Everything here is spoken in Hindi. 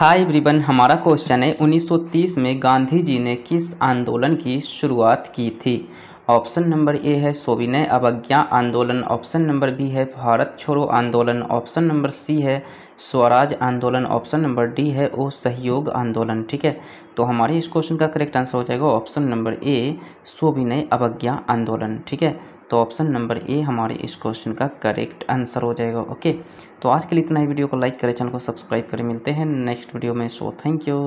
हाय ब्रिबन हमारा क्वेश्चन है 1930 में गांधी जी ने किस आंदोलन की शुरुआत की थी ऑप्शन नंबर ए है सोविनय अवज्ञा आंदोलन ऑप्शन नंबर बी है भारत छोड़ो आंदोलन ऑप्शन नंबर सी है स्वराज आंदोलन ऑप्शन नंबर डी है ओ सहयोग आंदोलन ठीक है तो हमारे इस क्वेश्चन का करेक्ट आंसर हो जाएगा ऑप्शन नंबर ए सोविनय अवज्ञा आंदोलन ठीक है तो ऑप्शन नंबर ए हमारे इस क्वेश्चन का करेक्ट आंसर हो जाएगा ओके तो आज के लिए इतना ही वीडियो को लाइक करें चैनल को सब्सक्राइब करें मिलते हैं नेक्स्ट वीडियो में सो थैंक यू